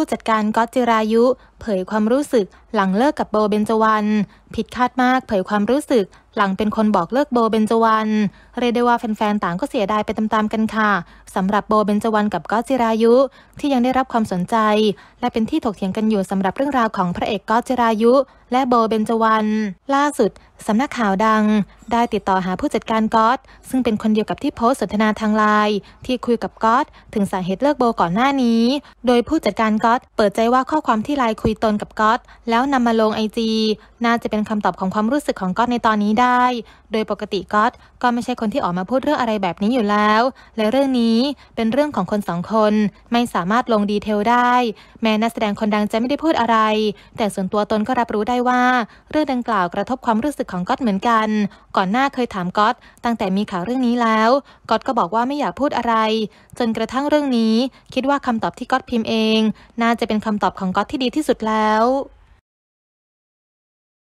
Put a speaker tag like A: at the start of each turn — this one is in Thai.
A: ผู้จัดการก๊อตจิรายุเผยความรู้สึกหลังเลิกกับโบเบนจวรนผิดคาดมากเผยความรู้สึก หลังเป็นคนบอกเลิกโบเบนจวรนเรียกได้ว่าแฟนๆต่างก็เสียดายไปตามๆกันค่ะ สำหรับโบเบนจวรนกับกอตจิรายุ ที่ยังได้รับความสนใจ และเป็นที่ถกเถียงกันอยู่สำหรับเรื่องราวของพระเอกกอตจิรายุ และโบเบนจวรนล่าสุดสำนักข่าวดัง ได้ติดต่อหาผู้จัดการก๊อตซึ่งเป็นคนเดียวกับที่โพสต์สนทนาทางไลน์ที่คุยกับก๊อตถึงสาเหตุเลิกโบก่อนหน้านี้ โดยผู้จัดการก๊อตเปิดใจว่าข้อความที่ไลน์คุยยตนกับก๊อตแล้วนำมาลงไอจีน่าจะเป็นคำตอบของความรู้สึกของก๊อตในตอนนี้ได้ โดยปกติก๊อตก็ไม่ใช่คนที่ออกมาพูดเรื่องอะไรแบบนี้อยู่แล้ว และเรื่องนี้ เป็นเรื่องของคนสองคน ไม่สามารถลงดีเทลได้ แม้นักแสดงคนดังจะไม่ได้พูดอะไร แต่ส่วนตัวตนก็รับรู้ได้ว่า เรื่องดังกล่าวกระทบความรู้สึกของก๊อตเหมือนกันก่อนหน้าเคยถามก๊อตตั้งแต่มีข่าวเรื่องนี้แล้วก๊อตก็บอกว่าไม่อยากพูดอะไร จนกระทั่งเรื่องนี้คิดว่าคำตอบที่ก๊อตพิมพ์เอง น่าจะเป็นคำตอบของก๊อตที่ดีที่สุดแล้ว